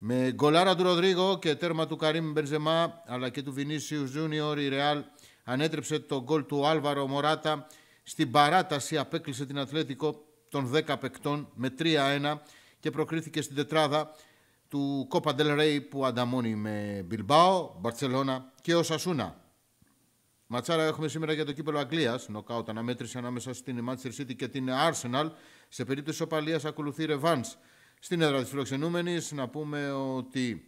Με γκολάρα του Ροδρίγο και τέρμα του Καρύμ Μπερζεμά αλλά και του Βινίσιους Ζούνιορ η Ρεάλ ανέτρεψε τον γκολ του Άλβαρο Μωράτα. Στην παράταση απέκλεισε την Αθλέτικο των 10 παικτών με 3-1 και προκρίθηκε στην τετράδα του Κόπα Ντελ που ανταμώνει με Μπιλμπάο, Μπαρτσελώνα και ο Σασούνα. Ματσάρα έχουμε σήμερα για το κύπελο Αγγλίας. Νοκάουτ αναμέτρηση ανάμεσα στην Manchester City και την Arsenal. Σε περίπτωση οπαλίας ακολουθεί ρεβάνς στην έδρα της φιλοξενούμενης, να πούμε ότι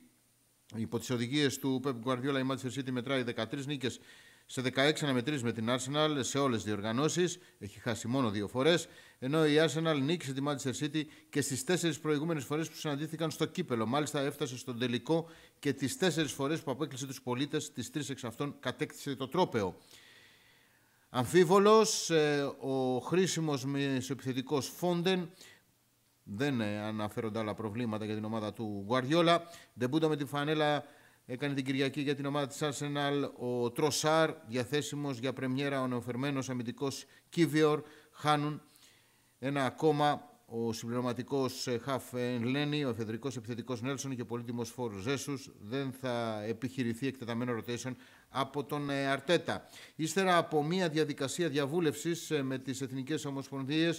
υπό τις οδηγίες του Pep Guardiola η Manchester City μετράει 13 νίκες σε 16 αναμετρήσεις με την Arsenal σε όλες τις διοργανώσεις. Έχει χάσει μόνο δύο φορές. Ενώ η Arsenal νίκησε τη Manchester City και στις τέσσερις προηγούμενες φορές που συναντήθηκαν στο κύπελο. Μάλιστα έφτασε στον τελικό και τις τέσσερις φορές που απέκλεισε τους πολίτες, τις τρεις εξ αυτών κατέκτησε το τρόπεο. Αμφίβολος, ε, ο χρήσιμος επιθετικό Φόντεν δεν ε, αναφέρονται άλλα προβλήματα για την ομάδα του Γουαριόλα. Δεμπούντα με τη φανέλα έκανε την Κυριακή για την ομάδα της Arsenal ο Τροσάρ, διαθέσιμος για πρεμιέρα ο νεοφερμένος αμυντικός Κίβιορ. Χάνουν ένα ακόμα ο συμπληρωματικός ε, Χαφ Ενλένη, ο εφεδρικός επιθετικός Νέλσον και ο πολύτιμος φόρο Ζέσους δεν θα επιχειρηθεί εκτεταμένο rotation από τον ε, Αρτέτα. Ύστερα από μια διαδικασία διαβούλευσης με τις Εθνικές Ομοσπονδίες,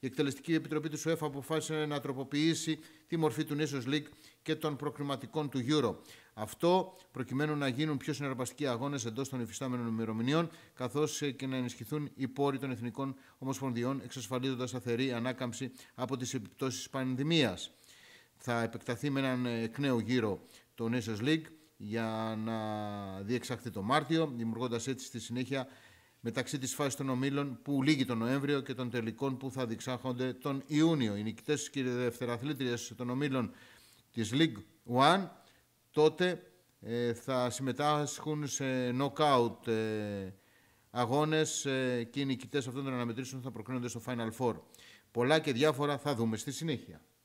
η Εκτελεστική Επιτροπή του ΣΟΕΦ αποφάσισε να τροποποιήσει τη μορφή του Nations League και των προκριματικών του Euro. Αυτό προκειμένου να γίνουν πιο συναρπαστικοί αγώνες εντός των υφιστάμενων ημερομηνιών, καθώς και να ενισχυθούν οι πόροι των εθνικών ομοσπονδιών, εξασφαλίζοντας σταθερή ανάκαμψη από τις επιπτώσεις πανδημίας. Θα επεκταθεί με έναν εκ νέου γύρο το Nations League για να διεξαχθεί το Μάρτιο, δημιουργώντας έτσι στη συνέχεια μεταξύ της φάσης των ομίλων που λήγει τον Νοέμβριο και των τελικών που θα διεξάγονται τον Ιούνιο. Οι νικητές οι δευτεραθλήτριες των ομίλων της League One τότε ε, θα συμμετάσχουν σε knockout ε, αγώνες ε, και οι νικητές αυτών των αναμετρήσεων θα προκρίνονται στο Final Four. Πολλά και διάφορα θα δούμε στη συνέχεια.